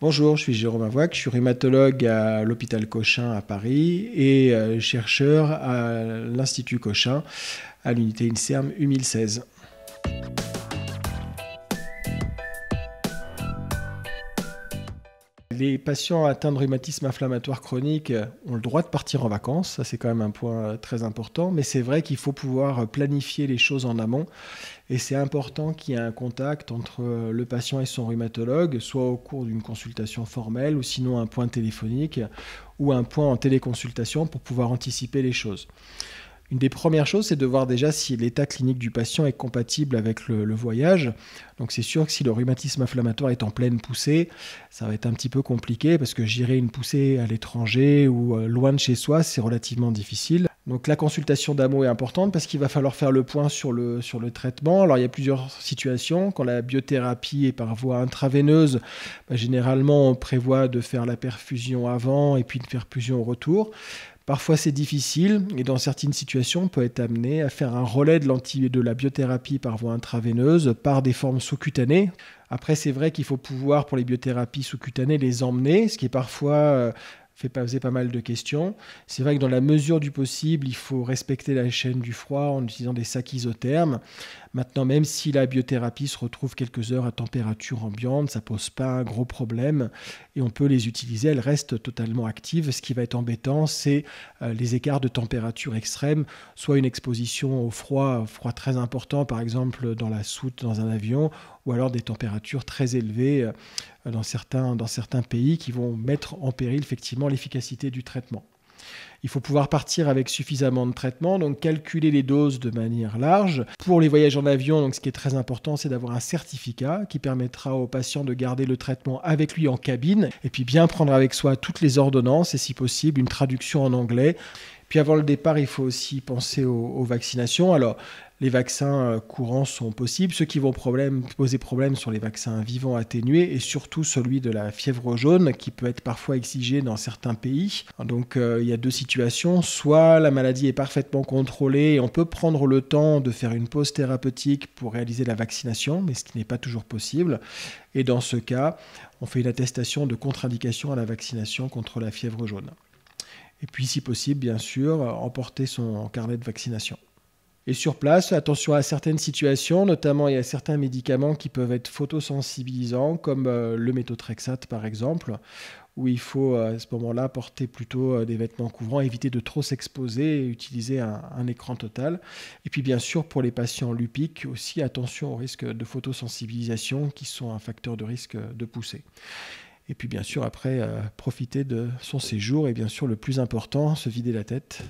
Bonjour, je suis Jérôme Avoix, je suis rhumatologue à l'hôpital Cochin à Paris et euh, chercheur à l'Institut Cochin à l'unité INSERM U1016. les patients atteints de rhumatisme inflammatoire chronique euh, ont le droit de partir en vacances, ça c'est quand même un point euh, très important, mais c'est vrai qu'il faut pouvoir euh, planifier les choses en amont, et c'est important qu'il y ait un contact entre le patient et son rhumatologue, soit au cours d'une consultation formelle, ou sinon un point téléphonique, ou un point en téléconsultation pour pouvoir anticiper les choses. Une des premières choses, c'est de voir déjà si l'état clinique du patient est compatible avec le, voyage. Donc c'est sûr que si le rhumatisme inflammatoire est en pleine poussée, ça va être un petit peu compliqué parce que gérer une poussée à l'étranger ou euh, loin de chez soi, c'est relativement difficile. Donc la consultation d'AMO est importante parce qu'il va falloir faire le point sur le, sur le traitement. Alors il y a plusieurs situations. Quand la biothérapie est par voie intraveineuse, bah, généralement on prévoit de faire la perfusion avant et puis une perfusion au retour. Parfois c'est difficile et dans certaines situations on peut être amené à faire un relais de, l'anti, de la biothérapie par voie intraveineuse, par des formes sous-cutanées. Après c'est vrai qu'il faut pouvoir pour les biothérapies sous-cutanées les emmener, ce qui est parfois euh, fait poser pas mal de questions. C'est vrai que dans la mesure du possible, il faut respecter la chaîne du froid en utilisant des sacs isothermes. Maintenant, même si la biothérapie se retrouve quelques heures à température ambiante, ça pose pas un gros problème et on peut les utiliser. Elles restent totalement actives. Ce qui va être embêtant, c'est euh, les écarts de température extrême, soit une exposition au froid, froid très important, par exemple dans la soute dans un avion, ou alors des températures très élevées euh, dans certains, dans certains pays qui vont mettre en péril effectivement l'efficacité du traitement. Il faut pouvoir partir avec suffisamment de traitement. donc calculer les doses de manière large. Pour les voyages en avion, donc ce qui est très important, c'est d'avoir un certificat qui permettra au patient de garder le traitement avec lui en cabine, et puis bien prendre avec soi toutes les ordonnances et si possible une traduction en anglais. Puis avant le départ, il faut aussi penser aux, aux vaccinations. Alors, les vaccins euh, courants sont possibles. Ceux qui vont problème, poser problème sont les vaccins vivants atténués et surtout celui de la fièvre jaune qui peut être parfois exigé dans certains pays. Donc euh, il y a deux situations. Soit la maladie est parfaitement contrôlée et on peut prendre le temps de faire une pause thérapeutique pour réaliser la vaccination, mais ce qui n'est pas toujours possible. Et dans ce cas, on fait une attestation de contre-indication à la vaccination contre la fièvre jaune. Et puis, si possible, bien sûr, emporter son carnet de vaccination. Et sur place, attention à certaines situations, notamment y a certains médicaments qui peuvent être photosensibilisants, comme euh, le méthotrexate par exemple, où il faut euh, à ce moment-là porter plutôt euh, des vêtements couvrants, éviter de trop s'exposer et utiliser un, écran total. Et puis bien sûr, pour les patients lupiques, aussi attention au risque de photosensibilisation qui sont un facteur de risque de poussée. Et puis bien sûr, après, profiter de son séjour et bien sûr, le plus important, se vider la tête